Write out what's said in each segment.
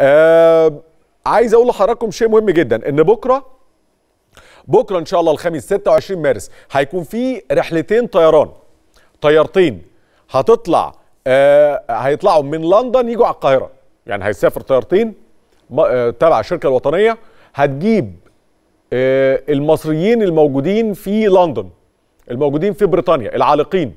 آه عايز اقول لحضراتكم شيء مهم جدا ان بكره بكره ان شاء الله الخميس 26 مارس هيكون في رحلتين طيران طيارتين هتطلع آه هيطلعوا من لندن يجوا على القاهره يعني هيسافر طيارتين آه، تبع الشركه الوطنيه هتجيب آه المصريين الموجودين في لندن الموجودين في بريطانيا العالقين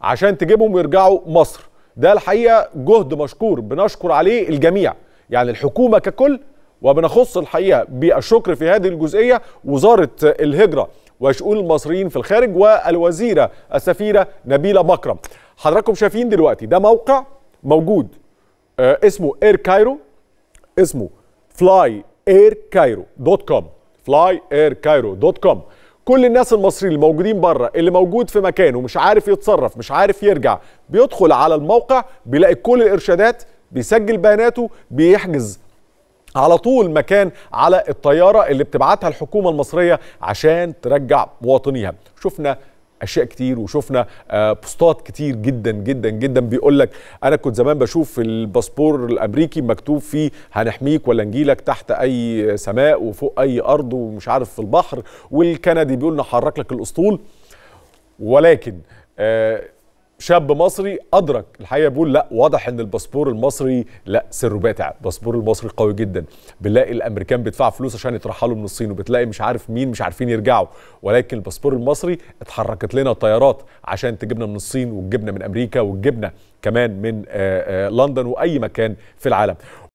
عشان تجيبهم ويرجعوا مصر ده الحقيقه جهد مشكور بنشكر عليه الجميع يعني الحكومه ككل وبنخص الحقيقه بالشكر في هذه الجزئيه وزاره الهجره وشؤون المصريين في الخارج والوزيره السفيره نبيله مكرم. حضراتكم شايفين دلوقتي ده موقع موجود آه، اسمه اير كايرو اسمه فلاي اير كايرو دوت كوم فلاي اير كايرو دوت كوم كل الناس المصريين الموجودين بره اللي موجود في مكانه مش عارف يتصرف مش عارف يرجع بيدخل على الموقع بيلاقي كل الارشادات بيسجل بياناته بيحجز على طول مكان على الطيارة اللي بتبعتها الحكومة المصرية عشان ترجع مواطنيها شفنا اشياء كتير وشفنا آه، بوستات كتير جدا جدا جدا بيقول لك انا كنت زمان بشوف الباسبور الامريكي مكتوب فيه هنحميك ولا نجيلك تحت اي سماء وفوق اي ارض ومش عارف في البحر والكندي بيقول نحرك لك الاسطول ولكن آه شاب مصري ادرك الحقيقه بيقول لا واضح ان الباسبور المصري لا سره باتع الباسبور المصري قوي جدا بنلاقي الامريكان بيدفع فلوس عشان يترحلوا من الصين وبتلاقي مش عارف مين مش عارفين يرجعوا ولكن الباسبور المصري اتحركت لنا طيارات عشان تجيبنا من الصين وتجيبنا من امريكا وتجيبنا كمان من آه، آه، لندن واي مكان في العالم